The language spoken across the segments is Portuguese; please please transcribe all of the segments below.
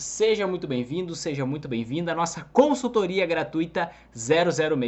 Seja muito bem-vindo, seja muito bem-vinda à nossa consultoria gratuita 006,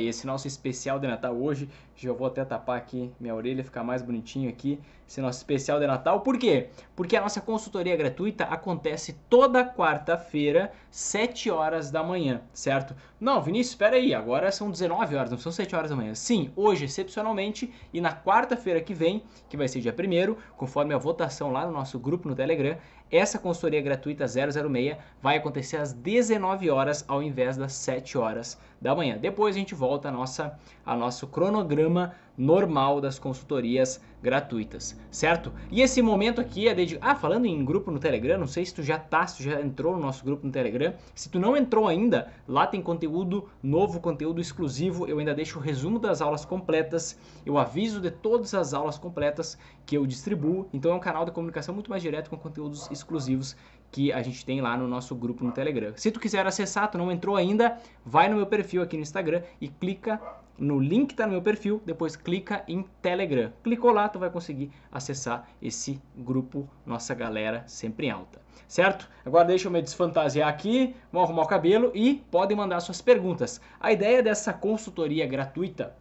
esse nosso especial de Natal hoje. Já vou até tapar aqui minha orelha, ficar mais bonitinho aqui, esse nosso especial de Natal. Por quê? Porque a nossa consultoria gratuita acontece toda quarta-feira, 7 horas da manhã, certo? Não, Vinícius, espera aí, agora são 19 horas, não são 7 horas da manhã. Sim, hoje, excepcionalmente, e na quarta-feira que vem, que vai ser dia 1 conforme a votação lá no nosso grupo no Telegram, essa consultoria gratuita 006 vai acontecer às 19 horas ao invés das 7 horas da manhã. Depois a gente volta a nossa a nosso cronograma normal das consultorias gratuitas, certo? E esse momento aqui é dedicado. Ah, falando em grupo no Telegram, não sei se tu já tá, se tu já entrou no nosso grupo no Telegram. Se tu não entrou ainda, lá tem conteúdo novo, conteúdo exclusivo. Eu ainda deixo o resumo das aulas completas, eu aviso de todas as aulas completas que eu distribuo. Então é um canal de comunicação muito mais direto com conteúdos exclusivos que a gente tem lá no nosso grupo no Telegram. Se tu quiser acessar, tu não entrou ainda, vai no meu perfil aqui no Instagram e clica no link que está no meu perfil, depois clica em Telegram. Clicou lá, tu vai conseguir acessar esse grupo, nossa galera sempre em alta, certo? Agora deixa eu me desfantasiar aqui, vou arrumar o cabelo e podem mandar suas perguntas. A ideia dessa consultoria gratuita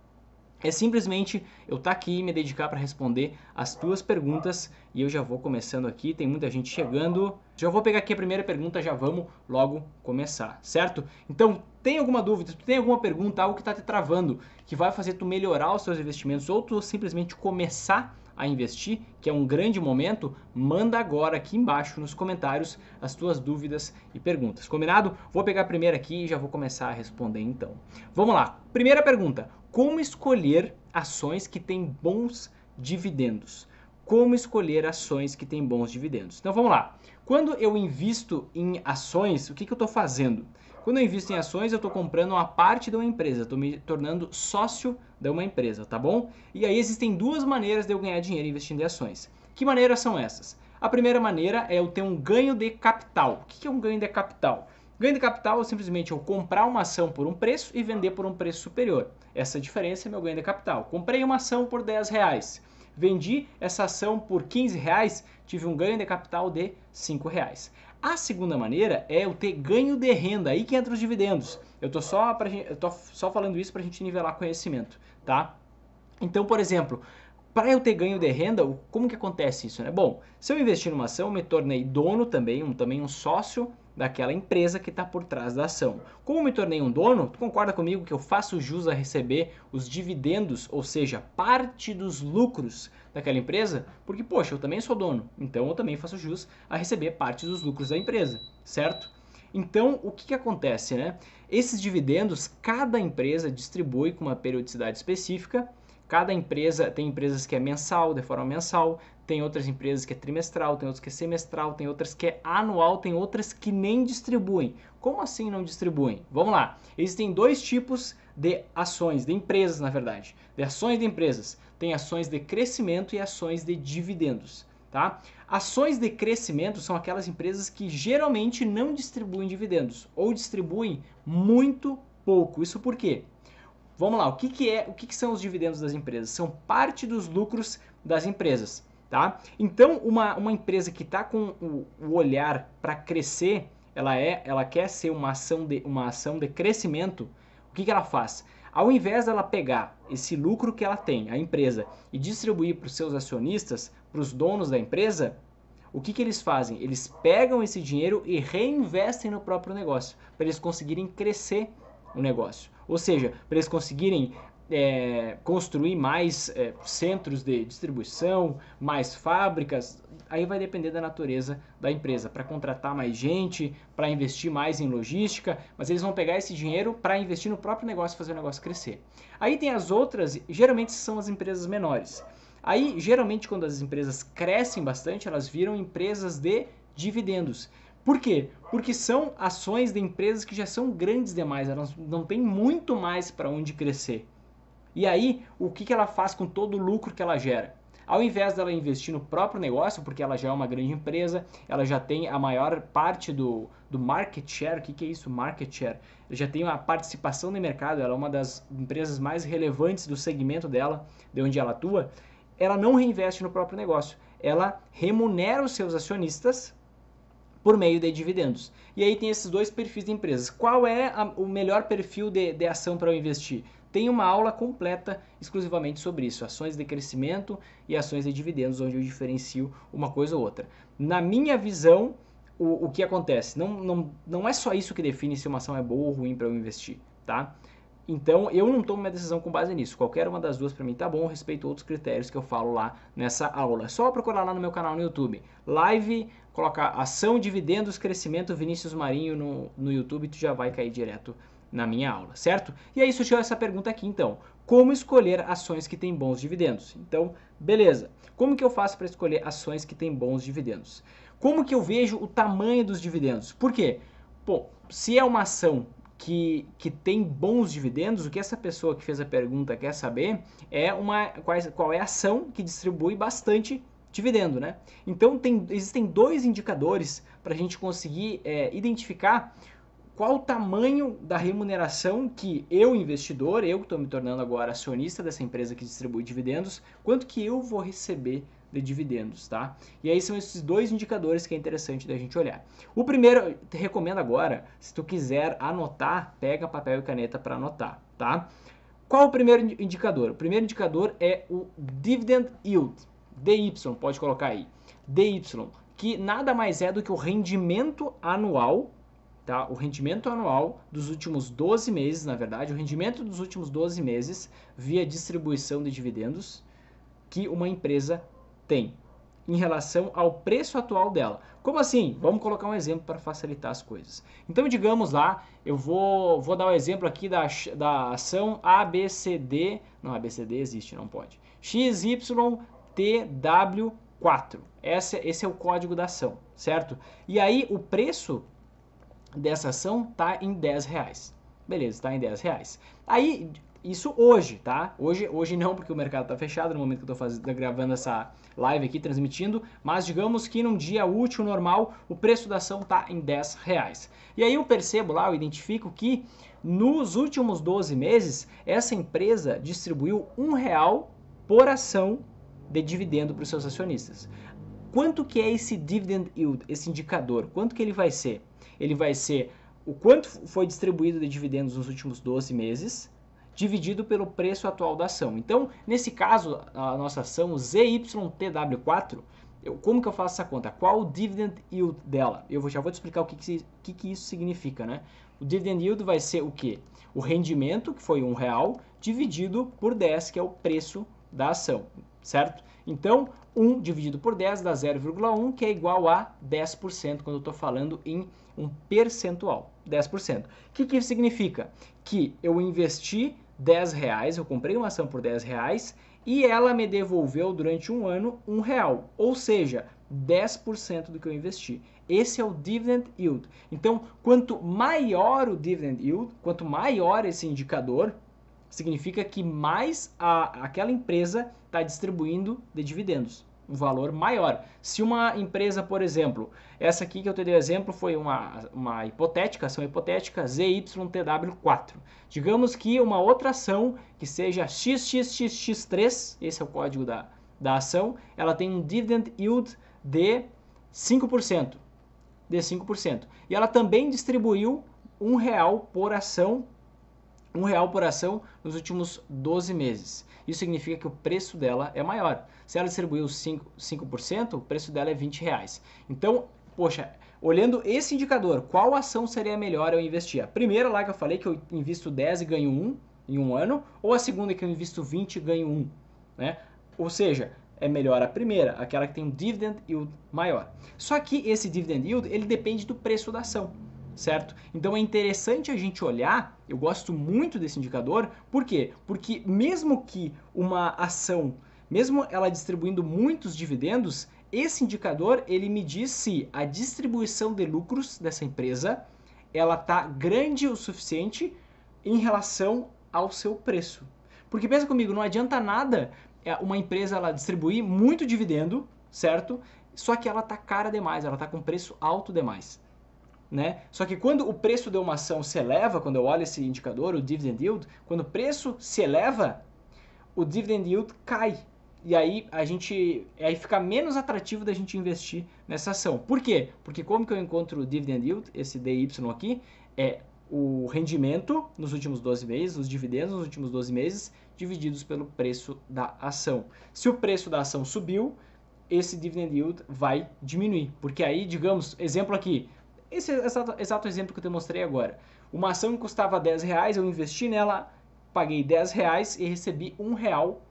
é simplesmente eu estar tá aqui e me dedicar para responder as tuas perguntas e eu já vou começando aqui, tem muita gente chegando. Já vou pegar aqui a primeira pergunta, já vamos logo começar, certo? Então, tem alguma dúvida, tem alguma pergunta, algo que está te travando, que vai fazer tu melhorar os seus investimentos ou tu simplesmente começar a investir, que é um grande momento, manda agora aqui embaixo nos comentários as tuas dúvidas e perguntas. Combinado? Vou pegar a primeira aqui e já vou começar a responder então. Vamos lá. Primeira pergunta: como escolher ações que têm bons dividendos. Como escolher ações que têm bons dividendos. Então vamos lá. Quando eu invisto em ações, o que, que eu estou fazendo? Quando eu invisto em ações, eu estou comprando uma parte de uma empresa, estou me tornando sócio de uma empresa, tá bom? E aí existem duas maneiras de eu ganhar dinheiro investindo em ações. Que maneiras são essas? A primeira maneira é eu ter um ganho de capital. O que é um ganho de capital? Ganho de capital é simplesmente eu comprar uma ação por um preço e vender por um preço superior. Essa diferença é meu ganho de capital. Comprei uma ação por 10 reais, vendi essa ação por 15 reais, tive um ganho de capital de 5 reais. A segunda maneira é eu ter ganho de renda, aí que entra os dividendos. Eu tô só, pra, eu tô só falando isso para a gente nivelar conhecimento, tá? Então, por exemplo, para eu ter ganho de renda, como que acontece isso, né? Bom, se eu investir numa ação, eu me tornei dono também, um, também um sócio daquela empresa que está por trás da ação. Como me tornei um dono, tu concorda comigo que eu faço jus a receber os dividendos, ou seja, parte dos lucros daquela empresa? Porque, poxa, eu também sou dono, então eu também faço jus a receber parte dos lucros da empresa, certo? Então, o que, que acontece, né? Esses dividendos, cada empresa distribui com uma periodicidade específica Cada empresa tem empresas que é mensal, de forma mensal, tem outras empresas que é trimestral, tem outras que é semestral, tem outras que é anual, tem outras que nem distribuem. Como assim não distribuem? Vamos lá. Existem dois tipos de ações, de empresas, na verdade. De ações de empresas. Tem ações de crescimento e ações de dividendos. Tá? Ações de crescimento são aquelas empresas que geralmente não distribuem dividendos ou distribuem muito pouco. Isso por quê? Vamos lá, o que, que é, o que, que são os dividendos das empresas? São parte dos lucros das empresas, tá? Então, uma, uma empresa que está com o, o olhar para crescer, ela é, ela quer ser uma ação de, uma ação de crescimento. O que, que ela faz? Ao invés dela pegar esse lucro que ela tem, a empresa, e distribuir para os seus acionistas, para os donos da empresa, o que, que eles fazem? Eles pegam esse dinheiro e reinvestem no próprio negócio, para eles conseguirem crescer o negócio. Ou seja, para eles conseguirem é, construir mais é, centros de distribuição, mais fábricas, aí vai depender da natureza da empresa. Para contratar mais gente, para investir mais em logística, mas eles vão pegar esse dinheiro para investir no próprio negócio fazer o negócio crescer. Aí tem as outras, geralmente são as empresas menores. Aí, geralmente, quando as empresas crescem bastante, elas viram empresas de dividendos. Por quê? Porque são ações de empresas que já são grandes demais, elas não têm muito mais para onde crescer. E aí, o que, que ela faz com todo o lucro que ela gera? Ao invés dela investir no próprio negócio, porque ela já é uma grande empresa, ela já tem a maior parte do, do market share. O que, que é isso? Market share. Ela já tem uma participação no mercado, ela é uma das empresas mais relevantes do segmento dela, de onde ela atua. Ela não reinveste no próprio negócio. Ela remunera os seus acionistas por meio de dividendos. E aí tem esses dois perfis de empresas. Qual é a, o melhor perfil de, de ação para eu investir? Tem uma aula completa exclusivamente sobre isso, ações de crescimento e ações de dividendos, onde eu diferencio uma coisa ou outra. Na minha visão, o, o que acontece? Não, não, não é só isso que define se uma ação é boa ou ruim para eu investir, tá? Então eu não tomo minha decisão com base nisso. Qualquer uma das duas para mim tá bom, respeito outros critérios que eu falo lá nessa aula. É só procurar lá no meu canal no YouTube. Live, colocar ação, dividendos, crescimento Vinícius Marinho no, no YouTube, tu já vai cair direto na minha aula, certo? E aí surgiu essa pergunta aqui então. Como escolher ações que têm bons dividendos? Então, beleza. Como que eu faço para escolher ações que têm bons dividendos? Como que eu vejo o tamanho dos dividendos? Por quê? Bom, se é uma ação que, que tem bons dividendos, o que essa pessoa que fez a pergunta quer saber é uma qual é a ação que distribui bastante dividendo, né? Então tem, existem dois indicadores para a gente conseguir é, identificar qual o tamanho da remuneração que eu, investidor, eu que estou me tornando agora acionista dessa empresa que distribui dividendos, quanto que eu vou receber de dividendos, tá? E aí são esses dois indicadores que é interessante da gente olhar. O primeiro, eu te recomendo agora, se tu quiser anotar, pega papel e caneta para anotar, tá? Qual o primeiro indicador? O primeiro indicador é o dividend yield, DY, pode colocar aí, DY, que nada mais é do que o rendimento anual tá? O rendimento anual dos últimos 12 meses, na verdade, o rendimento dos últimos 12 meses via distribuição de dividendos que uma empresa tem em relação ao preço atual dela. Como assim? Vamos colocar um exemplo para facilitar as coisas. Então, digamos lá, eu vou, vou dar um exemplo aqui da, da ação ABCD. Não, ABCD existe, não pode. XYTW4. Esse, esse é o código da ação, certo? E aí, o preço dessa ação tá em 10 reais. Beleza, tá em 10 reais. Aí, isso hoje, tá? Hoje, hoje não, porque o mercado tá fechado no momento que eu estou fazendo, gravando essa, live aqui transmitindo, mas digamos que num dia útil normal o preço da ação está em 10 reais. E aí eu percebo lá, eu identifico que nos últimos 12 meses essa empresa distribuiu um real por ação de dividendo para os seus acionistas. Quanto que é esse dividend yield, esse indicador? Quanto que ele vai ser? Ele vai ser o quanto foi distribuído de dividendos nos últimos 12 meses dividido pelo preço atual da ação. Então, nesse caso, a nossa ação ZYTW4, eu, como que eu faço essa conta? Qual o dividend yield dela? Eu já vou te explicar o que que, que, que, isso significa, né? O dividend yield vai ser o quê? O rendimento, que foi um real, dividido por 10, que é o preço da ação, certo? Então, 1 dividido por 10 dá 0,1, que é igual a 10% quando eu estou falando em um percentual, 10%. O que, que isso significa? Que eu investi 10 reais, eu comprei uma ação por 10 reais e ela me devolveu durante um ano um real, ou seja, 10% do que eu investi. Esse é o dividend yield. Então, quanto maior o dividend yield, quanto maior esse indicador, significa que mais a, aquela empresa está distribuindo de dividendos valor maior. Se uma empresa, por exemplo, essa aqui que eu te dei exemplo foi uma, uma hipotética, ação hipotética ZYTW4. Digamos que uma outra ação que seja XXXX3, esse é o código da, da ação, ela tem um dividend yield de 5%. De 5%. E ela também distribuiu um real por ação um real por ação nos últimos 12 meses. Isso significa que o preço dela é maior. Se ela distribuiu 5%, 5% o preço dela é 20 reais. Então, poxa, olhando esse indicador, qual ação seria melhor eu investir? A primeira lá que eu falei que eu invisto 10 e ganho 1 em um ano, ou a segunda que eu invisto 20 e ganho 1, né? Ou seja, é melhor a primeira, aquela que tem um dividend yield maior. Só que esse dividend yield, ele depende do preço da ação certo? Então é interessante a gente olhar, eu gosto muito desse indicador, por quê? Porque mesmo que uma ação, mesmo ela distribuindo muitos dividendos, esse indicador ele me diz se a distribuição de lucros dessa empresa ela tá grande o suficiente em relação ao seu preço. Porque pensa comigo, não adianta nada é, uma empresa ela distribuir muito dividendo, certo? Só que ela tá cara demais, ela tá com preço alto demais. Né? Só que quando o preço de uma ação se eleva, quando eu olho esse indicador, o dividend yield, quando o preço se eleva, o dividend yield cai. E aí a gente aí fica menos atrativo da gente investir nessa ação. Por quê? Porque como que eu encontro o dividend yield, esse DY aqui, é o rendimento nos últimos 12 meses, os dividendos nos últimos 12 meses, divididos pelo preço da ação. Se o preço da ação subiu, esse dividend yield vai diminuir. Porque aí, digamos, exemplo aqui, esse é exato, exato exemplo que eu te mostrei agora. Uma ação que custava 10 reais, eu investi nela, paguei 10 reais e recebi 1 real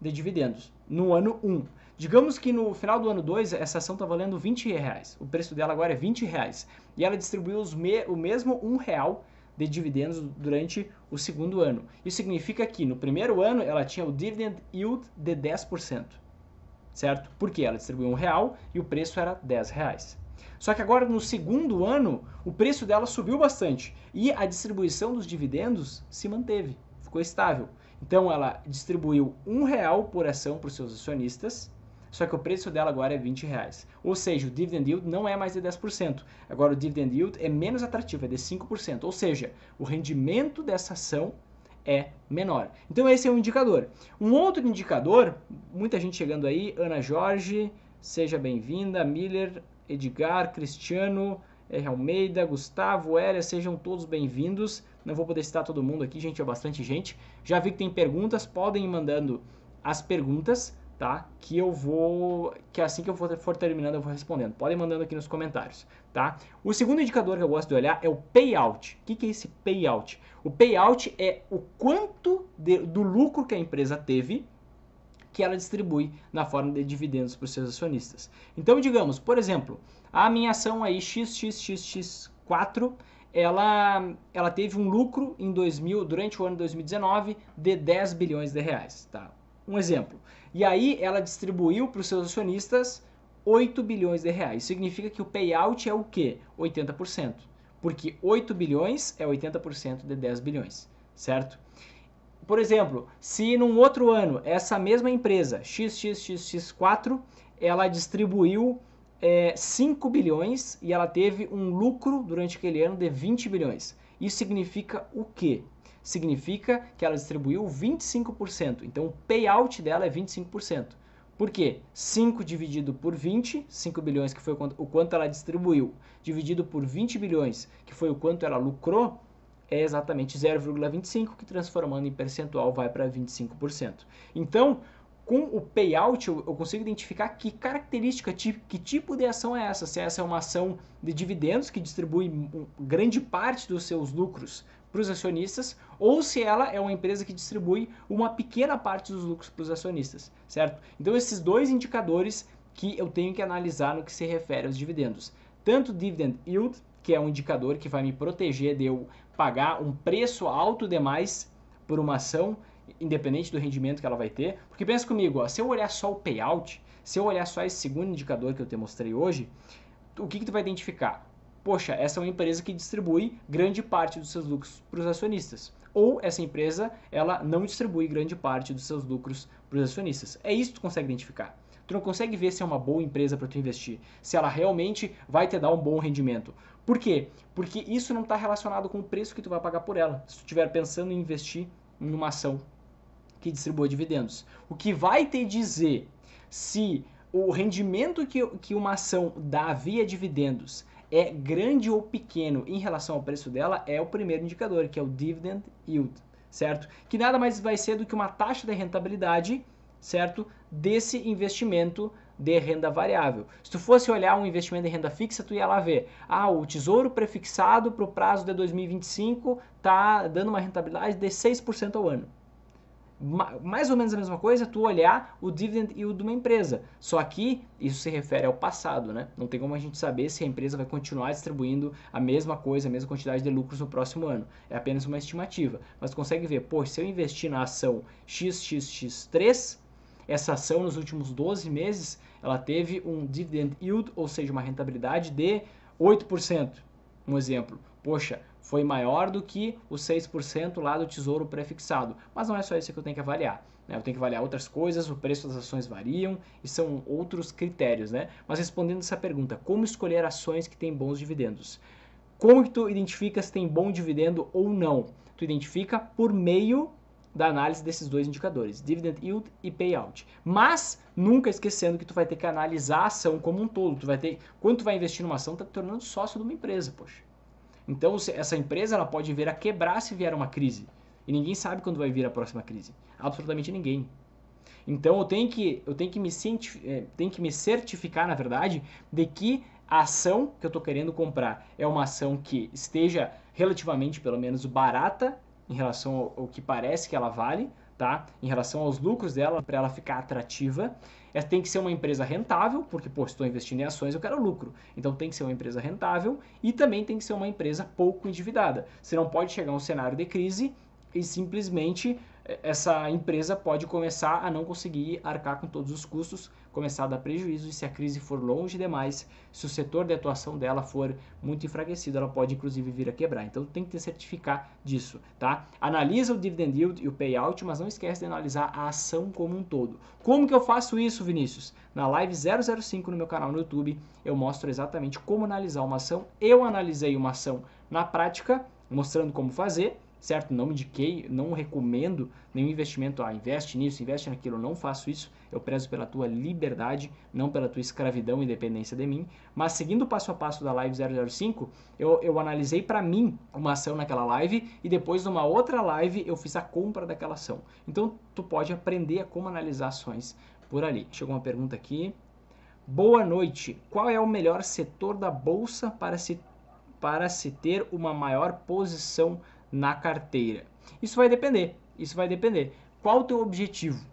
de dividendos no ano 1. Digamos que no final do ano 2, essa ação está valendo 20 reais. O preço dela agora é 20 reais. E ela distribuiu me, o mesmo 1 real de dividendos durante o segundo ano. Isso significa que no primeiro ano ela tinha o dividend yield de 10%. Certo? Porque ela distribuiu um real e o preço era 10 reais. Só que agora no segundo ano, o preço dela subiu bastante e a distribuição dos dividendos se manteve, ficou estável. Então ela distribuiu um real por ação para os seus acionistas, só que o preço dela agora é 20 reais. Ou seja, o dividend yield não é mais de 10%. Agora o dividend yield é menos atrativo, é de 5%. Ou seja, o rendimento dessa ação é menor. Então esse é um indicador. Um outro indicador, muita gente chegando aí, Ana Jorge, seja bem-vinda, Miller, Edgar, Cristiano, R. É, Almeida, Gustavo, Hélia, sejam todos bem-vindos. Não vou poder citar todo mundo aqui, gente, é bastante gente. Já vi que tem perguntas, podem ir mandando as perguntas, tá? Que eu vou, que assim que eu for terminando eu vou respondendo. Podem mandando aqui nos comentários, tá? O segundo indicador que eu gosto de olhar é o payout. O que, que é esse payout? O payout é o quanto de, do lucro que a empresa teve que ela distribui na forma de dividendos para os seus acionistas. Então, digamos, por exemplo, a minha ação aí XXXX4, ela, ela teve um lucro em 2000, durante o ano 2019 de 10 bilhões de reais, tá? Um exemplo. E aí ela distribuiu para os seus acionistas 8 bilhões de reais. Significa que o payout é o quê? 80%. Porque 8 bilhões é 80% de 10 bilhões, certo? por exemplo, se num outro ano essa mesma empresa, XXXX4, ela distribuiu é, 5 bilhões e ela teve um lucro durante aquele ano de 20 bilhões. Isso significa o quê? Significa que ela distribuiu 25%. Então o payout dela é 25%. Por quê? 5 dividido por 20, 5 bilhões que foi o quanto ela distribuiu, dividido por 20 bilhões, que foi o quanto ela lucrou, é exatamente 0,25, que transformando em percentual vai para 25%. Então, com o payout, eu, consigo identificar que característica, que tipo de ação é essa. Se essa é uma ação de dividendos que distribui grande parte dos seus lucros para os acionistas, ou se ela é uma empresa que distribui uma pequena parte dos lucros para os acionistas, certo? Então, esses dois indicadores que eu tenho que analisar no que se refere aos dividendos. Tanto dividend yield, que é um indicador que vai me proteger de eu pagar um preço alto demais por uma ação, independente do rendimento que ela vai ter. Porque pensa comigo, ó, se eu olhar só o payout, se eu olhar só esse segundo indicador que eu te mostrei hoje, o que, que tu vai identificar? Poxa, essa é uma empresa que distribui grande parte dos seus lucros para os acionistas. Ou essa empresa, ela não distribui grande parte dos seus lucros para os acionistas. É isso que tu consegue identificar. Tu não consegue ver se é uma boa empresa para tu investir, se ela realmente vai te dar um bom rendimento. Por quê? Porque isso não está relacionado com o preço que tu vai pagar por ela. Se tu estiver pensando em investir em uma ação que distribua dividendos, o que vai te dizer se o rendimento que, que uma ação dá via dividendos é grande ou pequeno em relação ao preço dela é o primeiro indicador, que é o dividend yield, certo? Que nada mais vai ser do que uma taxa de rentabilidade certo? Desse investimento de renda variável. Se tu fosse olhar um investimento de renda fixa, tu ia lá ver, ah, o tesouro prefixado para o prazo de 2025 tá dando uma rentabilidade de 6% ao ano. Mais ou menos a mesma coisa, tu olhar o dividend yield de uma empresa. Só que isso se refere ao passado, né? Não tem como a gente saber se a empresa vai continuar distribuindo a mesma coisa, a mesma quantidade de lucros no próximo ano. É apenas uma estimativa. Mas consegue ver, pô, se eu investir na ação XXX3, essa ação nos últimos 12 meses, ela teve um dividend yield, ou seja, uma rentabilidade de 8%. Um exemplo. Poxa, foi maior do que os 6% lá do tesouro prefixado. Mas não é só isso que eu tenho que avaliar. Né? Eu tenho que avaliar outras coisas, o preço das ações variam e são outros critérios. Né? Mas respondendo essa pergunta, como escolher ações que têm bons dividendos? Como que tu identifica se tem bom dividendo ou não? Tu identifica por meio da análise desses dois indicadores, dividend yield e payout. Mas nunca esquecendo que tu vai ter que analisar a ação como um todo. Tu vai ter, quando tu vai investir numa ação, tá te tornando sócio de uma empresa, poxa. Então essa empresa ela pode vir a quebrar se vier uma crise. E ninguém sabe quando vai vir a próxima crise. Absolutamente ninguém. Então eu tenho que, eu tenho que, me, é, tenho que me certificar, na verdade, de que a ação que eu estou querendo comprar é uma ação que esteja relativamente, pelo menos, barata em relação ao, ao que parece que ela vale, tá? Em relação aos lucros dela, para ela ficar atrativa. Ela é, tem que ser uma empresa rentável, porque, pô, estou investindo em ações, eu quero lucro. Então tem que ser uma empresa rentável e também tem que ser uma empresa pouco endividada. Você não pode chegar a um cenário de crise e simplesmente é, essa empresa pode começar a não conseguir arcar com todos os custos, começar a dar prejuízo e se a crise for longe demais, se o setor de atuação dela for muito enfraquecido, ela pode inclusive vir a quebrar. Então tem que ter certificar disso, tá? Analisa o dividend yield e o payout, mas não esquece de analisar a ação como um todo. Como que eu faço isso, Vinícius? Na live 005 no meu canal no YouTube, eu mostro exatamente como analisar uma ação. Eu analisei uma ação na prática, mostrando como fazer certo? Não indiquei, não recomendo nenhum investimento. Ah, investe nisso, investe naquilo. Não faço isso. Eu prezo pela tua liberdade, não pela tua escravidão e dependência de mim. Mas seguindo o passo a passo da live 005, eu, eu analisei para mim uma ação naquela live e depois numa outra live eu fiz a compra daquela ação. Então tu pode aprender a como analisar ações por ali. Chegou uma pergunta aqui. Boa noite. Qual é o melhor setor da bolsa para se para se ter uma maior posição na carteira. Isso vai depender, isso vai depender. Qual o teu objetivo?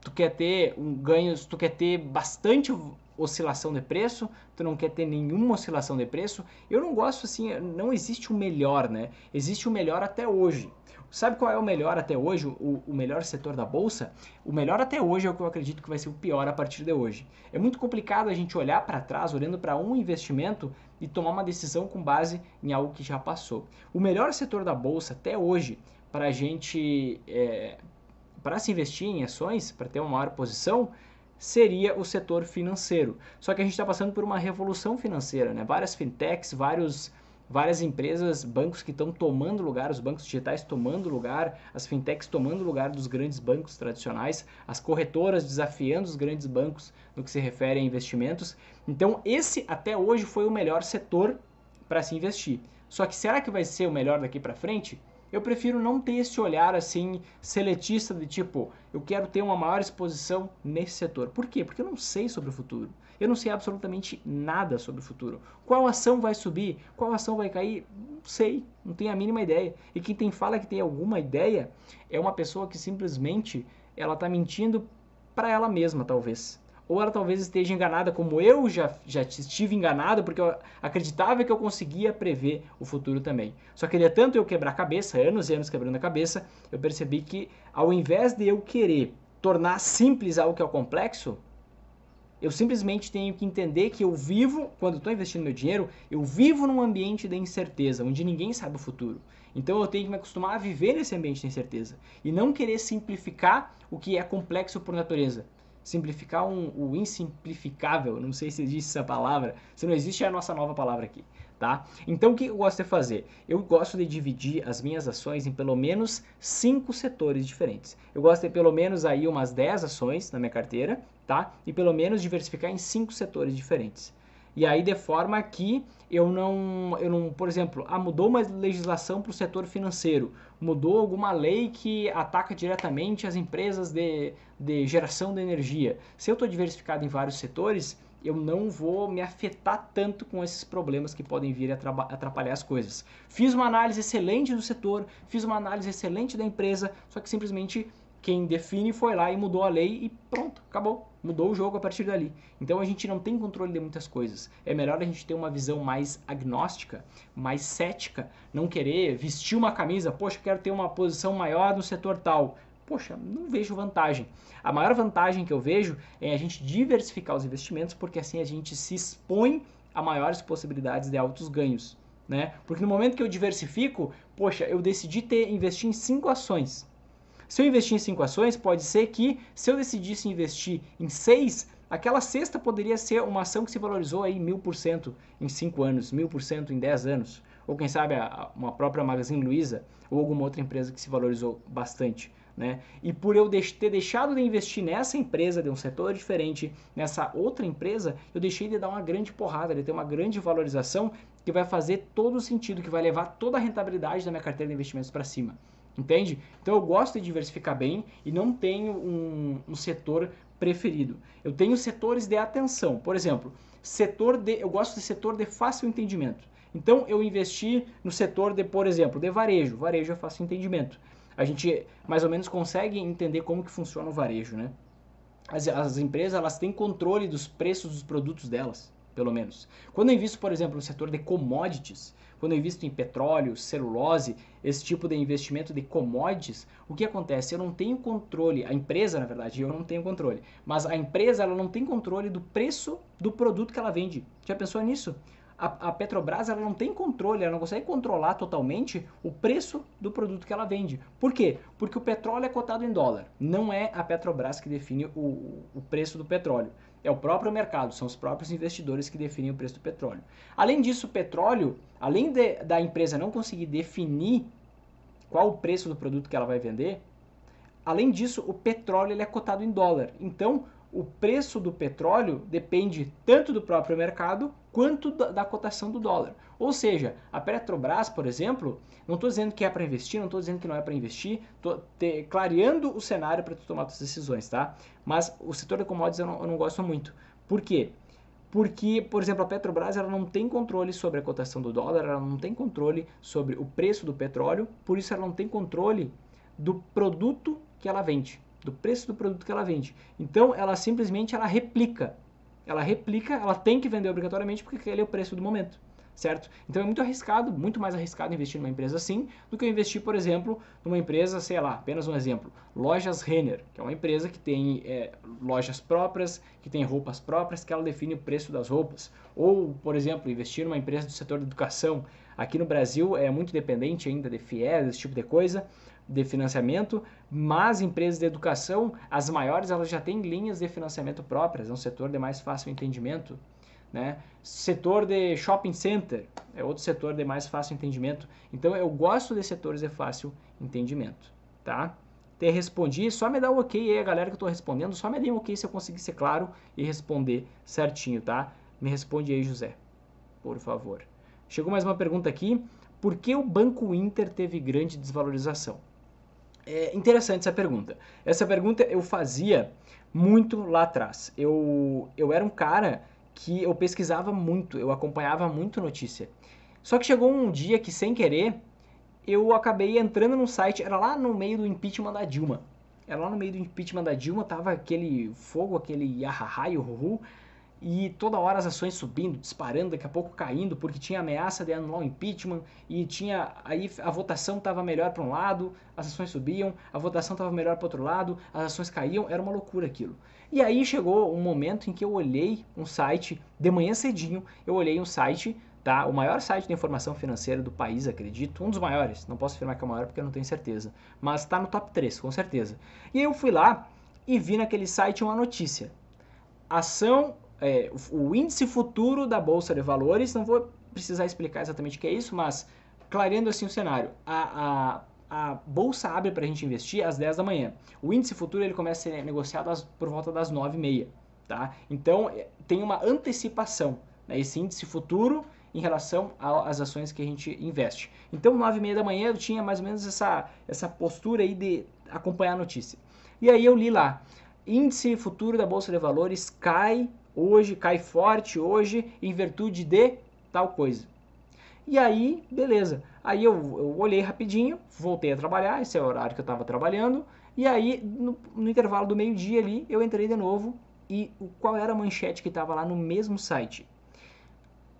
Tu quer ter um ganho, tu quer ter bastante oscilação de preço, tu não quer ter nenhuma oscilação de preço. Eu não gosto assim, não existe o melhor, né? Existe o melhor até hoje. Sabe qual é o melhor até hoje, o, o melhor setor da bolsa? O melhor até hoje é o que eu acredito que vai ser o pior a partir de hoje. É muito complicado a gente olhar para trás, olhando para um investimento e tomar uma decisão com base em algo que já passou. O melhor setor da bolsa até hoje para a gente é, para se investir em ações, para ter uma maior posição, seria o setor financeiro. Só que a gente está passando por uma revolução financeira, né? Várias fintechs, vários várias empresas, bancos que estão tomando lugar, os bancos digitais tomando lugar, as fintechs tomando lugar dos grandes bancos tradicionais, as corretoras desafiando os grandes bancos no que se refere a investimentos. Então, esse até hoje foi o melhor setor para se investir. Só que será que vai ser o melhor daqui para frente? Eu prefiro não ter esse olhar assim seletista de tipo, eu quero ter uma maior exposição nesse setor. Por quê? Porque eu não sei sobre o futuro. Eu não sei absolutamente nada sobre o futuro. Qual ação vai subir? Qual ação vai cair? Não sei, não tenho a mínima ideia. E quem tem fala que tem alguma ideia é uma pessoa que simplesmente ela está mentindo para ela mesma, talvez. Ou ela talvez esteja enganada, como eu já, já estive enganado, porque eu acreditava que eu conseguia prever o futuro também. Só queria é tanto eu quebrar a cabeça, anos e anos quebrando a cabeça, eu percebi que ao invés de eu querer tornar simples algo que é complexo, eu simplesmente tenho que entender que eu vivo, quando estou investindo meu dinheiro, eu vivo num ambiente de incerteza, onde ninguém sabe o futuro. Então eu tenho que me acostumar a viver nesse ambiente de incerteza e não querer simplificar o que é complexo por natureza. Simplificar um, o insimplificável, não sei se existe essa palavra, se não existe é a nossa nova palavra aqui tá? Então o que eu gosto de fazer? Eu gosto de dividir as minhas ações em pelo menos cinco setores diferentes. Eu gosto de ter pelo menos aí umas 10 ações na minha carteira, tá? E pelo menos diversificar em cinco setores diferentes. E aí de forma que eu não, eu não, por exemplo, ah, mudou uma legislação para o setor financeiro, mudou alguma lei que ataca diretamente as empresas de, de geração de energia. Se eu estou diversificado em vários setores, eu não vou me afetar tanto com esses problemas que podem vir a atrapalhar as coisas. Fiz uma análise excelente do setor, fiz uma análise excelente da empresa, só que simplesmente quem define foi lá e mudou a lei e pronto, acabou. Mudou o jogo a partir dali. Então a gente não tem controle de muitas coisas. É melhor a gente ter uma visão mais agnóstica, mais cética, não querer vestir uma camisa, poxa, quero ter uma posição maior no setor tal poxa, não vejo vantagem. A maior vantagem que eu vejo é a gente diversificar os investimentos, porque assim a gente se expõe a maiores possibilidades de altos ganhos. Né? Porque no momento que eu diversifico, poxa, eu decidi ter investir em cinco ações. Se eu investir em cinco ações, pode ser que se eu decidisse investir em seis, aquela sexta poderia ser uma ação que se valorizou aí mil por cento em cinco anos, mil por cento em dez anos, ou quem sabe a, uma própria Magazine Luiza ou alguma outra empresa que se valorizou bastante né? E por eu ter deixado de investir nessa empresa, de um setor diferente, nessa outra empresa, eu deixei de dar uma grande porrada, de ter uma grande valorização que vai fazer todo o sentido, que vai levar toda a rentabilidade da minha carteira de investimentos para cima. Entende? Então eu gosto de diversificar bem e não tenho um, um setor preferido. Eu tenho setores de atenção, por exemplo, setor de, eu gosto de setor de fácil entendimento. Então eu investi no setor de, por exemplo, de varejo. Varejo é fácil entendimento a gente mais ou menos consegue entender como que funciona o varejo, né? As, as empresas elas têm controle dos preços dos produtos delas, pelo menos. Quando eu invisto, por exemplo, no setor de commodities, quando eu invisto em petróleo, celulose, esse tipo de investimento de commodities, o que acontece? Eu não tenho controle, a empresa, na verdade, eu não tenho controle, mas a empresa ela não tem controle do preço do produto que ela vende. Já pensou nisso? a, a Petrobras ela não tem controle, ela não consegue controlar totalmente o preço do produto que ela vende. Por quê? Porque o petróleo é cotado em dólar. Não é a Petrobras que define o, o preço do petróleo. É o próprio mercado, são os próprios investidores que definem o preço do petróleo. Além disso, o petróleo, além de, da empresa não conseguir definir qual o preço do produto que ela vai vender, além disso, o petróleo ele é cotado em dólar. Então, o preço do petróleo depende tanto do próprio mercado quanto da, da cotação do dólar. Ou seja, a Petrobras, por exemplo, não estou dizendo que é para investir, não estou dizendo que não é para investir, estou clareando o cenário para tu tomar suas decisões, tá? Mas o setor de commodities eu não, eu não gosto muito. Por quê? porque, por exemplo, a Petrobras ela não tem controle sobre a cotação do dólar, ela não tem controle sobre o preço do petróleo, por isso ela não tem controle do produto que ela vende do preço do produto que ela vende. Então ela simplesmente ela replica. Ela replica, ela tem que vender obrigatoriamente porque aquele é o preço do momento, certo? Então é muito arriscado, muito mais arriscado investir numa empresa assim do que investir, por exemplo, numa empresa, sei lá, apenas um exemplo, Lojas Renner, que é uma empresa que tem é, lojas próprias, que tem roupas próprias, que ela define o preço das roupas. Ou, por exemplo, investir numa empresa do setor da educação. Aqui no Brasil é muito dependente ainda de FIES, esse tipo de coisa, de financiamento, mas empresas de educação, as maiores, elas já têm linhas de financiamento próprias, é um setor de mais fácil entendimento. Né? Setor de shopping center é outro setor de mais fácil entendimento. Então eu gosto de setores de fácil entendimento, tá? Ter respondido, só me dá um ok aí, a galera que eu estou respondendo, só me dê um ok se eu conseguir ser claro e responder certinho, tá? Me responde aí, José, por favor. Chegou mais uma pergunta aqui. Por que o Banco Inter teve grande desvalorização? É interessante essa pergunta. Essa pergunta eu fazia muito lá atrás. Eu, eu era um cara que eu pesquisava muito, eu acompanhava muito notícia. Só que chegou um dia que, sem querer, eu acabei entrando num site, era lá no meio do impeachment da Dilma. Era lá no meio do impeachment da Dilma, tava aquele fogo, aquele yahaha, yuhuhu, e toda hora as ações subindo, disparando, daqui a pouco caindo, porque tinha ameaça de anular o impeachment e tinha aí a votação estava melhor para um lado, as ações subiam, a votação estava melhor para outro lado, as ações caíam, era uma loucura aquilo. E aí chegou um momento em que eu olhei um site de manhã cedinho, eu olhei um site Tá? O maior site de informação financeira do país, acredito, um dos maiores. Não posso afirmar que é o maior porque eu não tenho certeza, mas está no top 3, com certeza. E eu fui lá e vi naquele site uma notícia. Ação é, o índice futuro da Bolsa de Valores, não vou precisar explicar exatamente o que é isso, mas clareando assim o cenário, a, a, a Bolsa abre para a gente investir às 10 da manhã. O índice futuro ele começa a ser negociado às, por volta das 9 e meia. Tá? Então é, tem uma antecipação, né? esse índice futuro em relação às ações que a gente investe. Então, 9 e meia da manhã eu tinha mais ou menos essa, essa postura aí de acompanhar a notícia. E aí eu li lá, índice futuro da Bolsa de Valores cai hoje, cai forte hoje em virtude de tal coisa. E aí, beleza. Aí eu, eu olhei rapidinho, voltei a trabalhar, esse é o horário que eu estava trabalhando. E aí, no, no intervalo do meio-dia ali, eu entrei de novo. E qual era a manchete que estava lá no mesmo site?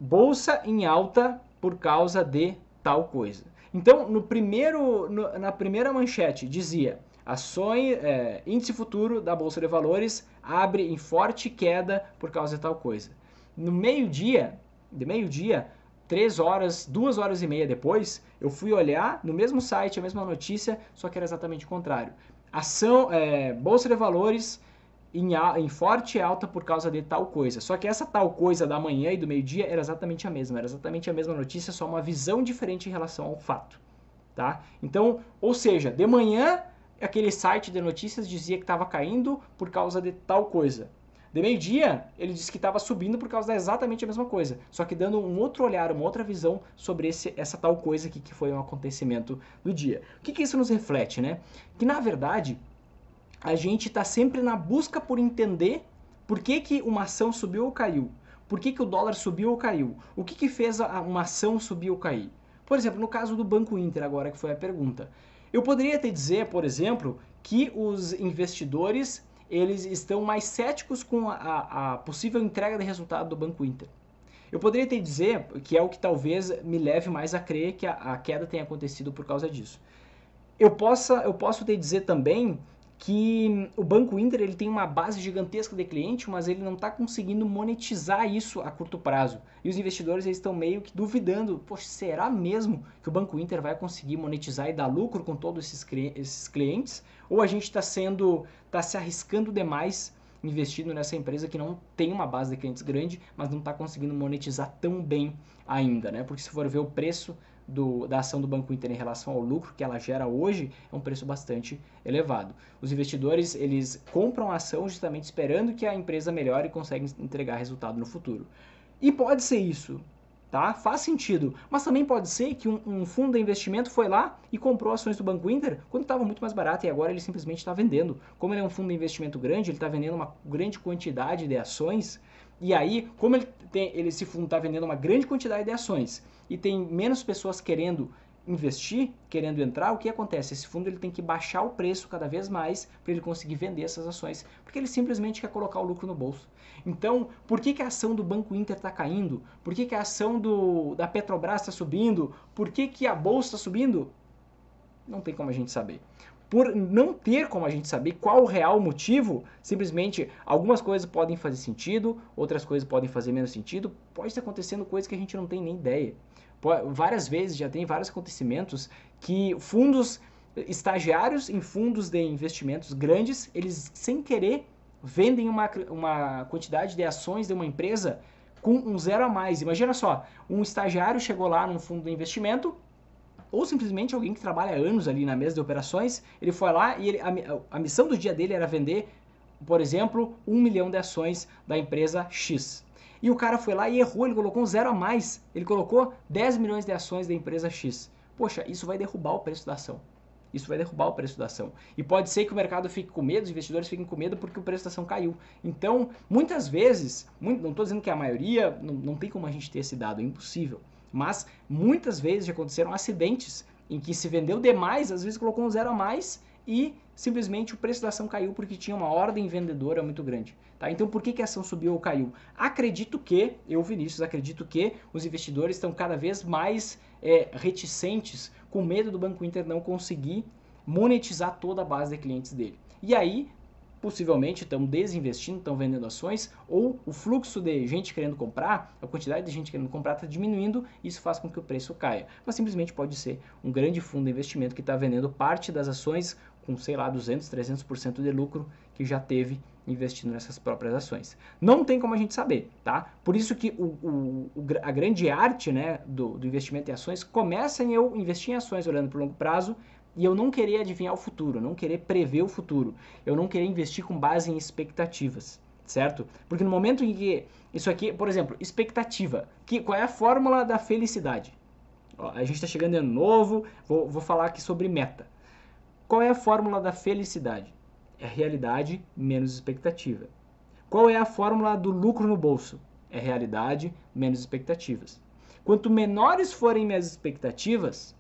Bolsa em alta por causa de tal coisa. Então, no primeiro, no, na primeira manchete dizia ações, é, índice futuro da Bolsa de Valores abre em forte queda por causa de tal coisa. No meio-dia, de meio-dia, três horas, duas horas e meia depois, eu fui olhar no mesmo site, a mesma notícia, só que era exatamente o contrário. Ação, é, Bolsa de Valores em, em forte alta por causa de tal coisa. Só que essa tal coisa da manhã e do meio-dia era exatamente a mesma, era exatamente a mesma notícia, só uma visão diferente em relação ao fato. Tá? Então, ou seja, de manhã aquele site de notícias dizia que estava caindo por causa de tal coisa. De meio-dia, ele disse que estava subindo por causa da exatamente a mesma coisa, só que dando um outro olhar, uma outra visão sobre esse, essa tal coisa aqui que foi um acontecimento do dia. O que, que isso nos reflete, né? Que na verdade, a gente está sempre na busca por entender por que, que uma ação subiu ou caiu, por que, que o dólar subiu ou caiu, o que, que fez a, uma ação subir ou cair. Por exemplo, no caso do Banco Inter, agora que foi a pergunta. Eu poderia ter dizer, por exemplo, que os investidores eles estão mais céticos com a, a possível entrega de resultado do Banco Inter. Eu poderia ter dizer que é o que talvez me leve mais a crer que a, a queda tenha acontecido por causa disso. Eu, possa, eu posso te dizer também que o Banco Inter ele tem uma base gigantesca de cliente, mas ele não está conseguindo monetizar isso a curto prazo. E os investidores eles estão meio que duvidando, poxa, será mesmo que o Banco Inter vai conseguir monetizar e dar lucro com todos esses, esses clientes? Ou a gente está sendo, está se arriscando demais investindo nessa empresa que não tem uma base de clientes grande, mas não está conseguindo monetizar tão bem ainda, né? Porque se for ver o preço do, da ação do Banco Inter em relação ao lucro que ela gera hoje é um preço bastante elevado. Os investidores eles compram a ação justamente esperando que a empresa melhore e consiga entregar resultado no futuro. E pode ser isso, tá? Faz sentido. Mas também pode ser que um, um, fundo de investimento foi lá e comprou ações do Banco Inter quando estava muito mais barato e agora ele simplesmente está vendendo. Como ele é um fundo de investimento grande, ele está vendendo uma grande quantidade de ações e aí, como ele, tem, ele se fundo está vendendo uma grande quantidade de ações e tem menos pessoas querendo investir, querendo entrar, o que acontece? Esse fundo ele tem que baixar o preço cada vez mais para ele conseguir vender essas ações, porque ele simplesmente quer colocar o lucro no bolso. Então, por que, que a ação do Banco Inter está caindo? Por que, que a ação do, da Petrobras está subindo? Por que, que a Bolsa está subindo? Não tem como a gente saber por não ter como a gente saber qual o real motivo, simplesmente algumas coisas podem fazer sentido, outras coisas podem fazer menos sentido, pode estar acontecendo coisas que a gente não tem nem ideia. Várias vezes já tem vários acontecimentos que fundos estagiários em fundos de investimentos grandes, eles sem querer vendem uma, uma quantidade de ações de uma empresa com um zero a mais. Imagina só, um estagiário chegou lá num fundo de investimento, ou simplesmente alguém que trabalha anos ali na mesa de operações, ele foi lá e ele, a, a missão do dia dele era vender, por exemplo, um milhão de ações da empresa X. E o cara foi lá e errou, ele colocou um zero a mais, ele colocou 10 milhões de ações da empresa X. Poxa, isso vai derrubar o preço da ação. Isso vai derrubar o preço da ação. E pode ser que o mercado fique com medo, os investidores fiquem com medo porque o preço da ação caiu. Então, muitas vezes, muito, não estou dizendo que é a maioria, não, não tem como a gente ter esse dado, é impossível. Mas muitas vezes já aconteceram acidentes em que se vendeu demais, às vezes colocou um zero a mais e simplesmente o preço da ação caiu porque tinha uma ordem vendedora muito grande. Tá? Então por que, que a ação subiu ou caiu? Acredito que, eu Vinícius, acredito que os investidores estão cada vez mais é, reticentes, com medo do Banco Inter não conseguir monetizar toda a base de clientes dele. E aí possivelmente estão desinvestindo, estão vendendo ações, ou o fluxo de gente querendo comprar, a quantidade de gente querendo comprar está diminuindo, e isso faz com que o preço caia. Mas simplesmente pode ser um grande fundo de investimento que está vendendo parte das ações com, sei lá, 200, 300% de lucro que já teve investindo nessas próprias ações. Não tem como a gente saber, tá? Por isso que o, o, o, a grande arte né, do, do investimento em ações começa em eu investir em ações olhando para o longo prazo, e eu não querer adivinhar o futuro, não querer prever o futuro, eu não querer investir com base em expectativas, certo? Porque no momento em que isso aqui, por exemplo, expectativa, que qual é a fórmula da felicidade? Ó, a gente está chegando ano novo, vou, vou falar aqui sobre meta. Qual é a fórmula da felicidade? É realidade menos expectativa. Qual é a fórmula do lucro no bolso? É realidade menos expectativas. Quanto menores forem minhas expectativas,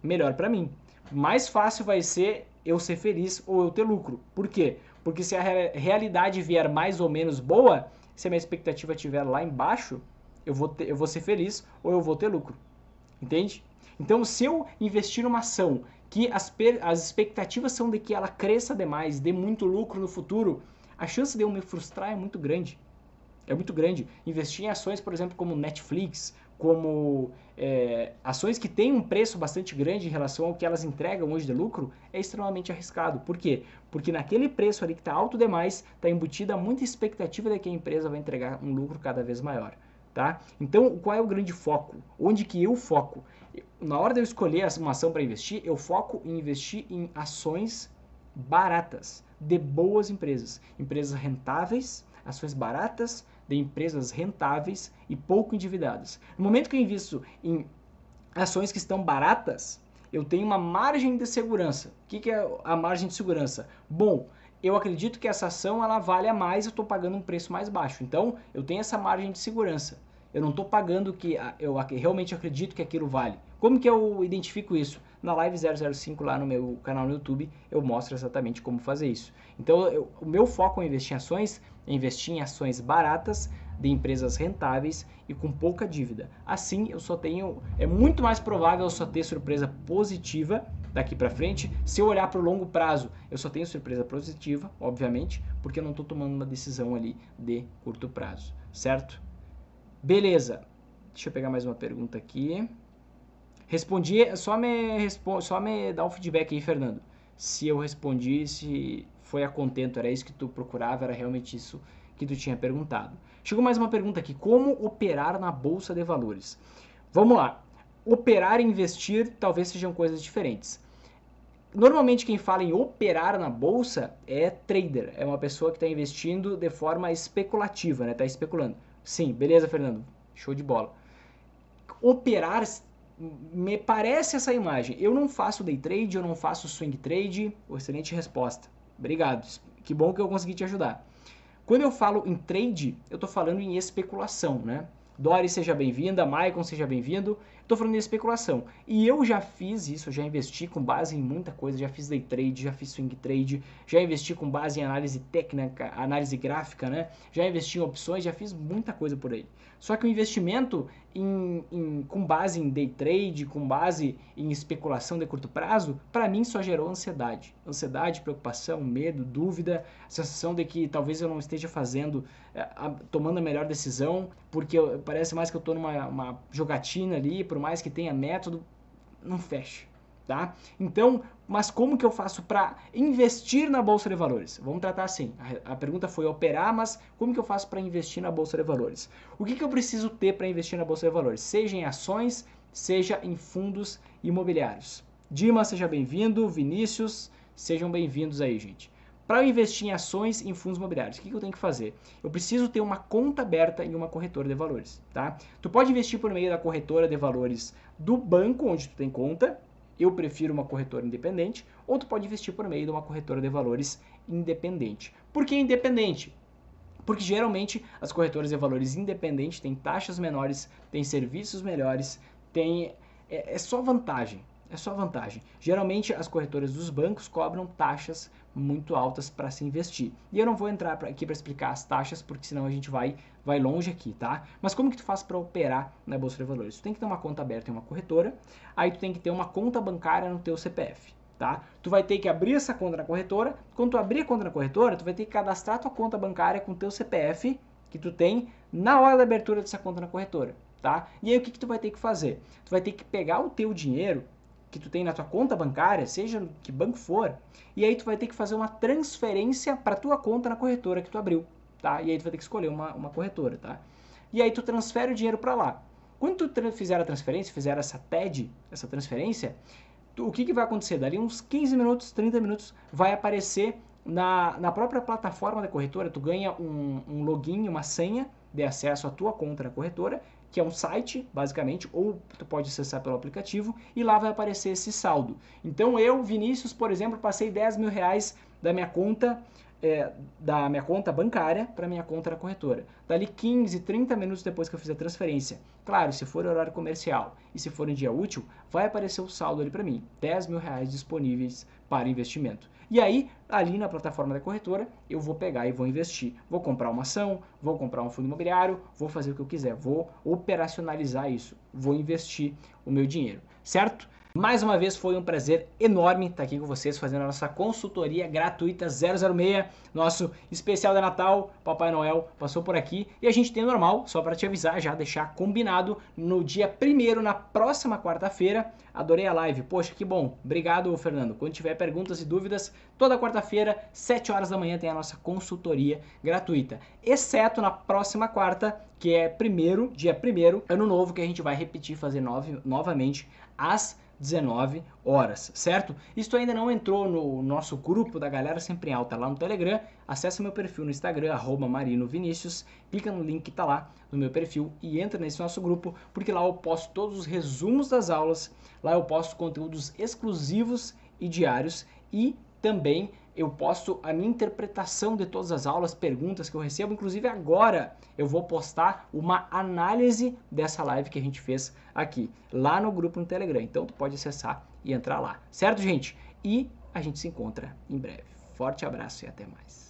melhor para mim mais fácil vai ser eu ser feliz ou eu ter lucro. Por quê? Porque se a realidade vier mais ou menos boa, se a minha expectativa estiver lá embaixo, eu vou, ter, eu vou ser feliz ou eu vou ter lucro. Entende? Então, se eu investir numa ação que as, as expectativas são de que ela cresça demais, dê muito lucro no futuro, a chance de eu me frustrar é muito grande. É muito grande. Investir em ações, por exemplo, como Netflix, como é, ações que têm um preço bastante grande em relação ao que elas entregam hoje de lucro, é extremamente arriscado. Por quê? Porque naquele preço ali que está alto demais, está embutida muita expectativa de que a empresa vai entregar um lucro cada vez maior. Tá? Então, qual é o grande foco? Onde que eu foco? Na hora de eu escolher uma ação para investir, eu foco em investir em ações baratas, de boas empresas, empresas rentáveis, ações baratas, de empresas rentáveis e pouco endividadas. No momento que eu invisto em ações que estão baratas, eu tenho uma margem de segurança. O que, que é a margem de segurança? Bom, eu acredito que essa ação ela vale a mais, eu estou pagando um preço mais baixo. Então, eu tenho essa margem de segurança. Eu não estou pagando que eu realmente acredito que aquilo vale. Como que eu identifico isso? Na live 005 lá no meu canal no YouTube, eu mostro exatamente como fazer isso. Então, eu, o meu foco em é investir em ações investir em ações baratas de empresas rentáveis e com pouca dívida. Assim, eu só tenho é muito mais provável eu só ter surpresa positiva daqui para frente. Se eu olhar para o longo prazo, eu só tenho surpresa positiva, obviamente, porque eu não estou tomando uma decisão ali de curto prazo, certo? Beleza. Deixa eu pegar mais uma pergunta aqui. Respondi, só me responde, só me dá um feedback aí, Fernando. Se eu respondi, se foi a contento, era isso que tu procurava, era realmente isso que tu tinha perguntado. Chegou mais uma pergunta aqui: como operar na bolsa de valores? Vamos lá. Operar e investir talvez sejam coisas diferentes. Normalmente quem fala em operar na bolsa é trader, é uma pessoa que está investindo de forma especulativa, né? Está especulando. Sim, beleza, Fernando. Show de bola. Operar me parece essa imagem. Eu não faço day trade, eu não faço swing trade. Excelente resposta. Obrigado. Que bom que eu consegui te ajudar. Quando eu falo em trade, eu estou falando em especulação, né? Dori, seja bem-vinda. Maicon, seja bem-vindo. Tô falando de especulação. E eu já fiz isso, já investi com base em muita coisa, já fiz day trade, já fiz swing trade, já investi com base em análise técnica, análise gráfica, né? Já investi em opções, já fiz muita coisa por aí. Só que o investimento em, em, com base em day trade, com base em especulação de curto prazo, para mim só gerou ansiedade. Ansiedade, preocupação, medo, dúvida, sensação de que talvez eu não esteja fazendo, eh, tomando a melhor decisão, porque parece mais que eu estou numa jogatina ali, por mais que tenha método, não fecha, tá? Então, mas como que eu faço para investir na bolsa de valores? Vamos tratar assim. A, a pergunta foi operar, mas como que eu faço para investir na bolsa de valores? O que, que eu preciso ter para investir na bolsa de valores? Seja em ações, seja em fundos imobiliários. Dima, seja bem-vindo. Vinícius, sejam bem-vindos aí, gente. Para eu investir em ações em fundos imobiliários, o que, que eu tenho que fazer? Eu preciso ter uma conta aberta em uma corretora de valores, tá? Tu pode investir por meio da corretora de valores do banco onde tu tem conta, eu prefiro uma corretora independente, ou tu pode investir por meio de uma corretora de valores independente. Por que independente? Porque geralmente as corretoras de valores independentes têm taxas menores, têm serviços melhores, têm. É, é só vantagem. É só vantagem. Geralmente as corretoras dos bancos cobram taxas muito altas para se investir. E eu não vou entrar aqui para explicar as taxas, porque senão a gente vai vai longe aqui, tá? Mas como que tu faz para operar na bolsa de valores? Tu tem que ter uma conta aberta em uma corretora, aí tu tem que ter uma conta bancária no teu CPF. Tá? Tu vai ter que abrir essa conta na corretora. Quando tu abrir a conta na corretora, tu vai ter que cadastrar tua conta bancária com teu CPF que tu tem na hora da abertura dessa conta na corretora, tá? E aí o que, que tu vai ter que fazer? Tu vai ter que pegar o teu dinheiro que tu tem na tua conta bancária, seja que banco for, e aí tu vai ter que fazer uma transferência para tua conta na corretora que tu abriu, tá? E aí tu vai ter que escolher uma, uma corretora, tá? E aí tu transfere o dinheiro para lá. Quando tu fizer a transferência, fizer essa TED, essa transferência, tu, o que, que vai acontecer? Dali uns 15 minutos, 30 minutos, vai aparecer na, na própria plataforma da corretora, tu ganha um, um login, uma senha de acesso à tua conta na corretora, que é um site, basicamente, ou tu pode acessar pelo aplicativo, e lá vai aparecer esse saldo. Então eu, Vinícius, por exemplo, passei 10 mil reais da minha conta é, da minha conta bancária para minha conta da corretora. Dali 15, 30 minutos depois que eu fiz a transferência. Claro, se for horário comercial e se for em dia útil, vai aparecer o saldo ali para mim. 10 mil reais disponíveis para investimento. E aí, ali na plataforma da corretora, eu vou pegar e vou investir. Vou comprar uma ação, vou comprar um fundo imobiliário, vou fazer o que eu quiser, vou operacionalizar isso, vou investir o meu dinheiro, certo? Mais uma vez foi um prazer enorme estar aqui com vocês fazendo a nossa consultoria gratuita 006, nosso especial de Natal. Papai Noel passou por aqui e a gente tem normal, só para te avisar, já deixar combinado no dia primeiro, na próxima quarta-feira. Adorei a live, poxa, que bom. Obrigado, Fernando. Quando tiver perguntas e dúvidas, toda quarta-feira, 7 horas da manhã, tem a nossa consultoria gratuita. Exceto na próxima quarta, que é primeiro, dia primeiro, ano novo, que a gente vai repetir, fazer nove, novamente as 19 horas, certo? Isso ainda não entrou no nosso grupo da galera sempre em alta lá no Telegram. Acesse meu perfil no Instagram @marinovinicius, clica no link que tá lá no meu perfil e entra nesse nosso grupo, porque lá eu posto todos os resumos das aulas, lá eu posto conteúdos exclusivos e diários e também eu posto a minha interpretação de todas as aulas, perguntas que eu recebo, inclusive agora eu vou postar uma análise dessa live que a gente fez aqui, lá no grupo no Telegram. Então tu pode acessar e entrar lá, certo, gente? E a gente se encontra em breve. Forte abraço e até mais.